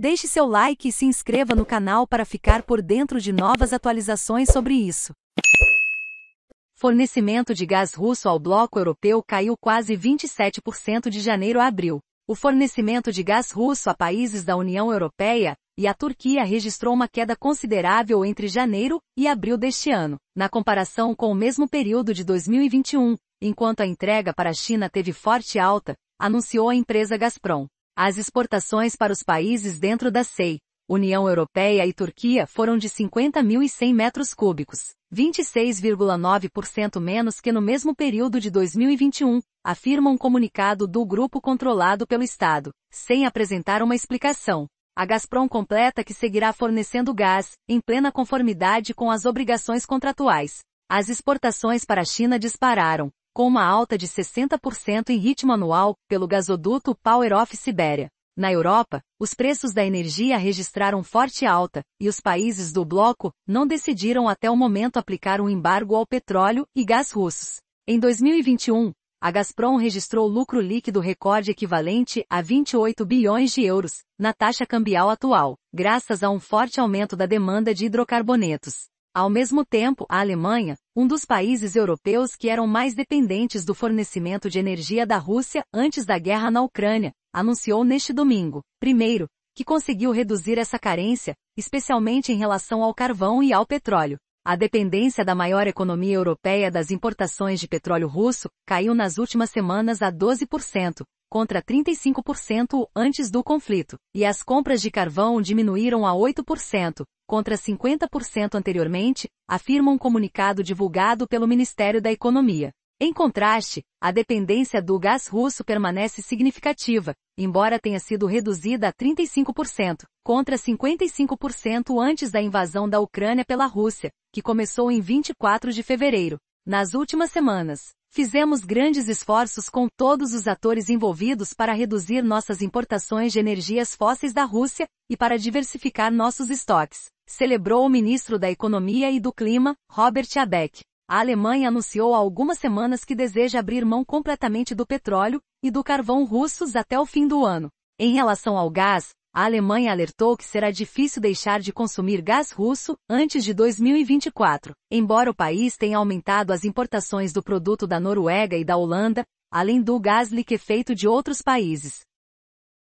Deixe seu like e se inscreva no canal para ficar por dentro de novas atualizações sobre isso. Fornecimento de gás russo ao bloco europeu caiu quase 27% de janeiro a abril. O fornecimento de gás russo a países da União Europeia e a Turquia registrou uma queda considerável entre janeiro e abril deste ano, na comparação com o mesmo período de 2021, enquanto a entrega para a China teve forte alta, anunciou a empresa Gazprom. As exportações para os países dentro da SEI, União Europeia e Turquia foram de 50.100 metros cúbicos, 26,9% menos que no mesmo período de 2021, afirma um comunicado do grupo controlado pelo Estado, sem apresentar uma explicação. A Gazprom completa que seguirá fornecendo gás, em plena conformidade com as obrigações contratuais. As exportações para a China dispararam, com uma alta de 60% em ritmo anual, pelo gasoduto Power of Sibéria. Na Europa, os preços da energia registraram forte alta, e os países do bloco não decidiram até o momento aplicar um embargo ao petróleo e gás russos. Em 2021, a Gazprom registrou lucro líquido recorde equivalente a 28 bilhões de euros, na taxa cambial atual, graças a um forte aumento da demanda de hidrocarbonetos. Ao mesmo tempo, a Alemanha, um dos países europeus que eram mais dependentes do fornecimento de energia da Rússia antes da guerra na Ucrânia, anunciou neste domingo, primeiro, que conseguiu reduzir essa carência, especialmente em relação ao carvão e ao petróleo. A dependência da maior economia europeia das importações de petróleo russo caiu nas últimas semanas a 12%, contra 35% antes do conflito, e as compras de carvão diminuíram a 8%, contra 50% anteriormente, afirma um comunicado divulgado pelo Ministério da Economia. Em contraste, a dependência do gás russo permanece significativa, embora tenha sido reduzida a 35%, contra 55% antes da invasão da Ucrânia pela Rússia, que começou em 24 de fevereiro. Nas últimas semanas, fizemos grandes esforços com todos os atores envolvidos para reduzir nossas importações de energias fósseis da Rússia e para diversificar nossos estoques celebrou o ministro da Economia e do Clima, Robert Habeck. A Alemanha anunciou há algumas semanas que deseja abrir mão completamente do petróleo e do carvão russos até o fim do ano. Em relação ao gás, a Alemanha alertou que será difícil deixar de consumir gás russo antes de 2024. Embora o país tenha aumentado as importações do produto da Noruega e da Holanda, além do gás liquefeito de outros países.